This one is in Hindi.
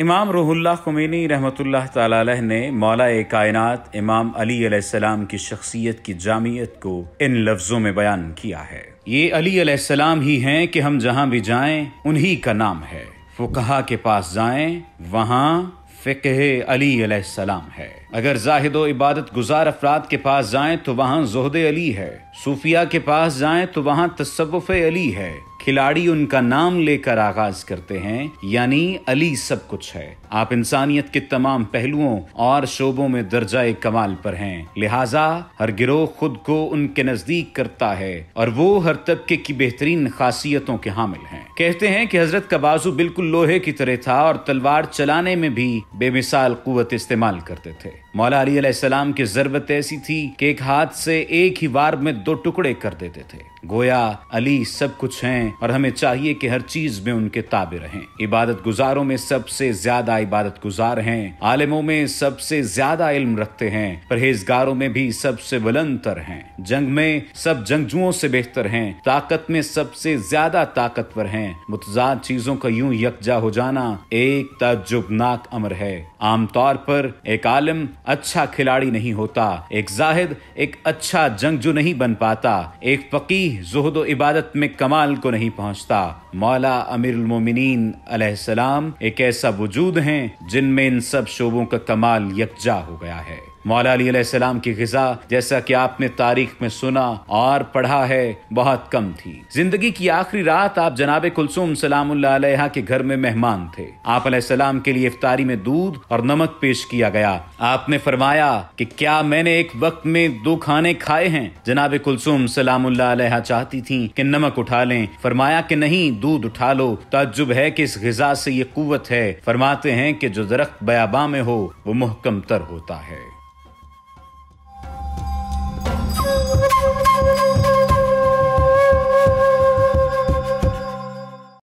इमाम रूहुल्ला खुमैनी रहमत ने मौला कायनात इमाम अली सलाम की शख्सियत की जामियत को इन लफ्ज़ों में बयान किया है ये अली सलाम ही हैं कि हम जहां भी जाएं उन्हीं का नाम है फुकहा के पास जाएं वहां फ़िकह अली सलाम है अगर जाहिद इबादत गुजार अफराद के पास जाएं तो वहाँ जहद अली है सूफिया के पास जाएं तो वहाँ तस्वुफ अली है खिलाड़ी उनका नाम लेकर आगाज करते हैं यानी अली सब कुछ है आप इंसानियत के तमाम पहलुओं और शोबों में दर्जा कमाल पर हैं लिहाजा हर गिरोह खुद को उनके नजदीक करता है और वो हर तबके की बेहतरीन खासियतों के हामिल हैं कहते हैं कि हजरत का बाजू बिल्कुल लोहे की तरह था और तलवार चलाने में भी बेमिसाल कुत इस्तेमाल करते थे मौला अली अलैहिस्सलाम की जरूरत ऐसी थी कि एक हाथ से एक ही वार में दो टुकड़े कर देते थे गोया अली सब कुछ हैं और हमें चाहिए कि हर चीज में उनके ताबे रहें इबादत गुजारों में सबसे ज्यादा इबादत गुजार हैं आलिमों में सबसे ज्यादा इल्म रखते हैं परहेजगारों में भी सबसे बुलंदतर हैं जंग में सब जंगजुओं से बेहतर हैं ताकत में सबसे ज्यादा ताकतवर हैं मुतजाद चीजों का यूं यकजा हो जाना एक तजुबनाक अमर है आमतौर पर एक आलिम अच्छा खिलाड़ी नहीं होता एक जाहिद एक अच्छा जंगजू नहीं बन पाता एक फकी जुहद इबादत में कमाल को नहीं पहुंचता मौला अमीर सलाम एक ऐसा वजूद हैं जिनमें इन सब शोबों का कमाल यकजा हो गया है मौला अलीसम की गजा जैसा कि आपने तारीख में सुना और पढ़ा है बहुत कम थी जिंदगी की आखिरी रात आप जनाब कुलसुम सलाम के घर में मेहमान थे आप सलाम के लिए इफ्तारी में दूध और नमक पेश किया गया आपने फरमाया कि क्या मैंने एक वक्त में दो खाने खाए हैं जनाब कुलसुम सलाम चाहती थी कि नमक उठा लें फरमाया कि नहीं दूध उठा लो तजुब है कि इस गजा से ये कुत है फरमाते हैं कि जो दरख्त बयाबा में हो वो मुहकम तर होता है